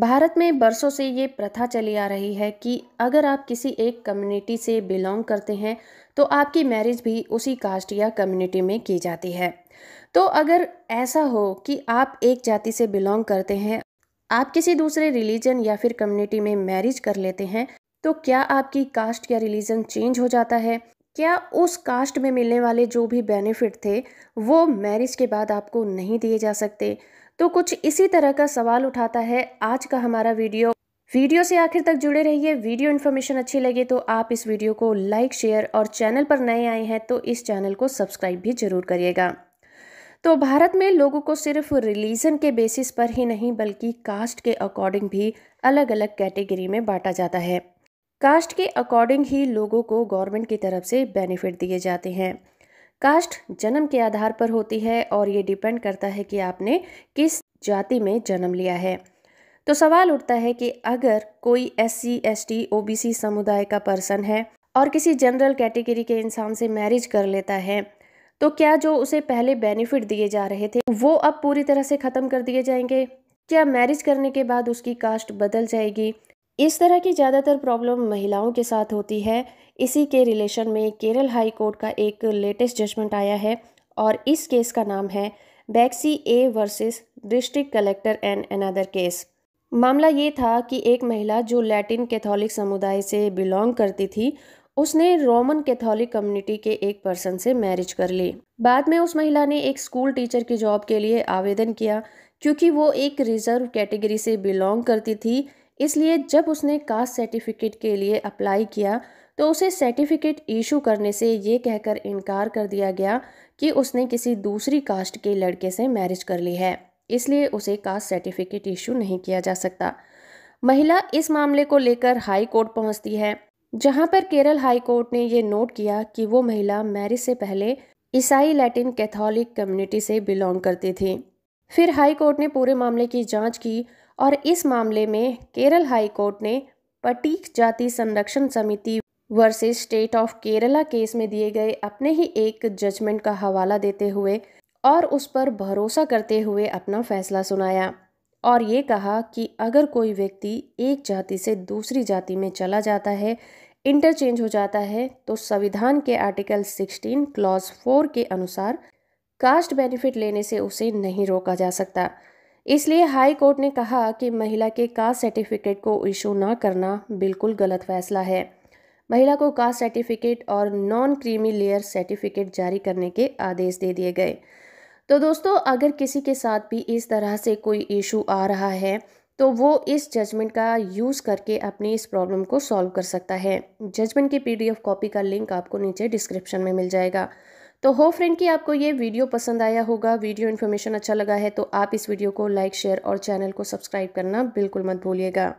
भारत में बरसों से ये प्रथा चली आ रही है कि अगर आप किसी एक कम्युनिटी से बिलोंग करते हैं तो आपकी मैरिज भी उसी कास्ट या कम्युनिटी में की जाती है तो अगर ऐसा हो कि आप एक जाति से बिलोंग करते हैं आप किसी दूसरे रिलीजन या फिर कम्युनिटी में मैरिज कर लेते हैं तो क्या आपकी कास्ट या रिलीजन चेंज हो जाता है क्या उस कास्ट में मिलने वाले जो भी बेनिफिट थे वो मैरिज के बाद आपको नहीं दिए जा सकते तो कुछ इसी तरह का सवाल उठाता है आज का हमारा वीडियो वीडियो से आखिर तक जुड़े रहिए वीडियो इन्फॉर्मेशन अच्छी लगे तो आप इस वीडियो को लाइक शेयर और चैनल पर नए आए हैं तो इस चैनल को सब्सक्राइब भी जरूर करिएगा तो भारत में लोगों को सिर्फ रिलीजन के बेसिस पर ही नहीं बल्कि कास्ट के अकॉर्डिंग भी अलग अलग कैटेगरी में बांटा जाता है कास्ट के अकॉर्डिंग ही लोगों को गवर्नमेंट की तरफ से बेनिफिट दिए जाते हैं कास्ट जन्म के आधार पर होती है और ये डिपेंड करता है कि आपने किस जाति में जन्म लिया है तो सवाल उठता है कि अगर कोई S C S T O B C समुदाय का पर्सन है और किसी जनरल कैटेगरी के इंसान से मैरिज कर लेता है तो क्या जो उसे पहले बेनिफिट दिए जा रहे थे वो अब पूरी तरह से ख़त्म कर दिए जाएंगे क्या मैरिज करने के बाद उसकी कास्ट बदल जाएगी इस तरह की ज़्यादातर प्रॉब्लम महिलाओं के साथ होती है इसी के रिलेशन में केरल हाई कोर्ट का एक लेटेस्ट जजमेंट आया है और इस केस का नाम है बैक्सी A versus district collector and another case मामला ये था कि एक महिला जो लैटिन कैथोलिक समुदाय से बिलोंग करती थी उसने रोमन कैथोलिक कम्युनिटी के एक पर्सन से मैरिज कर ली बाद में उस महिला ने एक स्कूल टीचर की जॉब के लिए आवेदन किया क्योंकि वो एक रिजर्व कैटेगरी से बिलोंग करती थी इसलिए जब उसने कास्ट सर्टिफिकेट के लिए अप्लाई किया तो उसे सर्टिफिकेट ईशू करने से ये कहकर इनकार कर दिया गया कि उसने किसी दूसरी कास्ट के लड़के से मैरिज कर ली है इसलिए उसे कास्ट सर्टिफिकेट ईशू नहीं किया जा सकता महिला इस मामले को लेकर हाई कोर्ट पहुंचती है जहां पर केरल हाई कोर्ट ने यह नोट किया कि वो महिला मैरिज से पहले ईसाई लैटिन कैथोलिक कम्युनिटी से बिलोंग करती थी फिर हाई कोर्ट ने पूरे मामले की जांच की और इस मामले में केरल हाई कोर्ट ने पटीक जाति संरक्षण समिति versus state of Kerala case में दिए गए अपने ही एक जजमेंट का हवाला देते हुए और उस पर भरोसा करते हुए अपना फैसला सुनाया और ये कहा कि अगर कोई व्यक्ति एक जाति से दूसरी जाति में चला जाता है इंटरचेंज हो जाता है तो संविधान के आर्टिकल 16 क्लॉज 4 के अनुसार कास्ट बेनिफिट लेने से उसे नहीं रोका जा सकता इसलिए हाई कोर्ट ने कहा कि महिला के कास्ट सर्टिफिकेट को इशू ना करना बिल्कुल गलत फैसला है महिला को कास्ट सर्टिफिकेट और नॉन क्रीमी लेयर सर्टिफिकेट जारी करने के आदेश दे दिए गए तो दोस्तों अगर किसी के साथ भी इस तरह से कोई इशू आ रहा है तो वो इस जजमेंट का यूज़ करके अपनी इस प्रॉब्लम को सॉल्व कर सकता है जजमेंट की पीडीएफ कॉपी का लिंक आपको नीचे डिस्क्रिप्शन में मिल जाएगा तो हो फ्रेंड कि आपको ये वीडियो पसंद आया होगा वीडियो इन्फॉर्मेशन अच्छा लगा है तो आप इस वीडियो को लाइक शेयर और चैनल को सब्सक्राइब करना बिल्कुल मत भूलिएगा